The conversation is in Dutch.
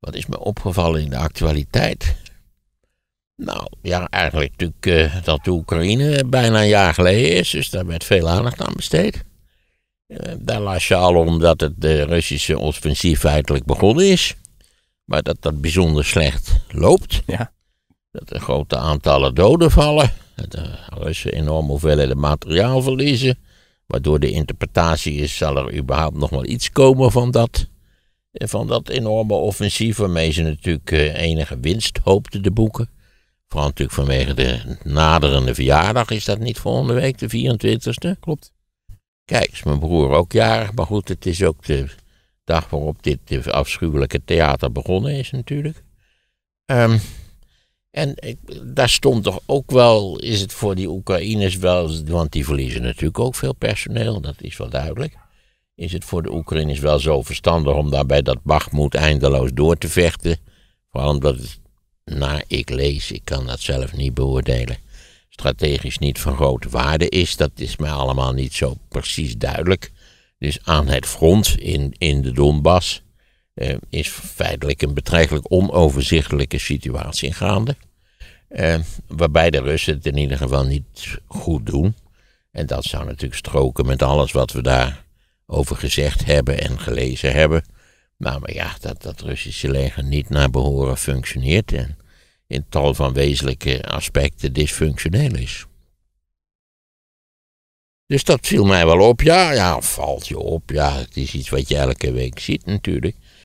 Wat is me opgevallen in de actualiteit? Nou ja, eigenlijk natuurlijk eh, dat de Oekraïne bijna een jaar geleden is, dus daar werd veel aandacht aan besteed. Uh, daar las je al om dat het de Russische offensief feitelijk begonnen is, maar dat dat bijzonder slecht loopt. Ja. Dat er grote aantallen doden vallen, dat de Russen enorm hoeveelheden materiaal verliezen, waardoor de interpretatie is, zal er überhaupt nog wel iets komen van dat van dat enorme offensief waarmee ze natuurlijk eh, enige winst hoopten te boeken. Vooral natuurlijk vanwege de naderende verjaardag is dat niet volgende week, de 24 e Klopt. Kijk, is mijn broer ook jarig, maar goed, het is ook de dag waarop dit afschuwelijke theater begonnen is natuurlijk. Ehm, en daar stond toch ook wel, is het voor die Oekraïners wel, want die verliezen natuurlijk ook veel personeel, dat is wel duidelijk is het voor de Oekraïners wel zo verstandig om daarbij dat Bachmoed eindeloos door te vechten. Vooral omdat het, naar ik lees, ik kan dat zelf niet beoordelen, strategisch niet van grote waarde is. Dat is mij allemaal niet zo precies duidelijk. Dus aan het front in, in de Donbass eh, is feitelijk een betrekkelijk onoverzichtelijke situatie gaande. Eh, waarbij de Russen het in ieder geval niet goed doen. En dat zou natuurlijk stroken met alles wat we daar over gezegd hebben en gelezen hebben. Nou, maar ja, dat dat Russische leger niet naar behoren functioneert en in tal van wezenlijke aspecten dysfunctioneel is. Dus dat viel mij wel op, ja, ja, valt je op, ja, het is iets wat je elke week ziet natuurlijk.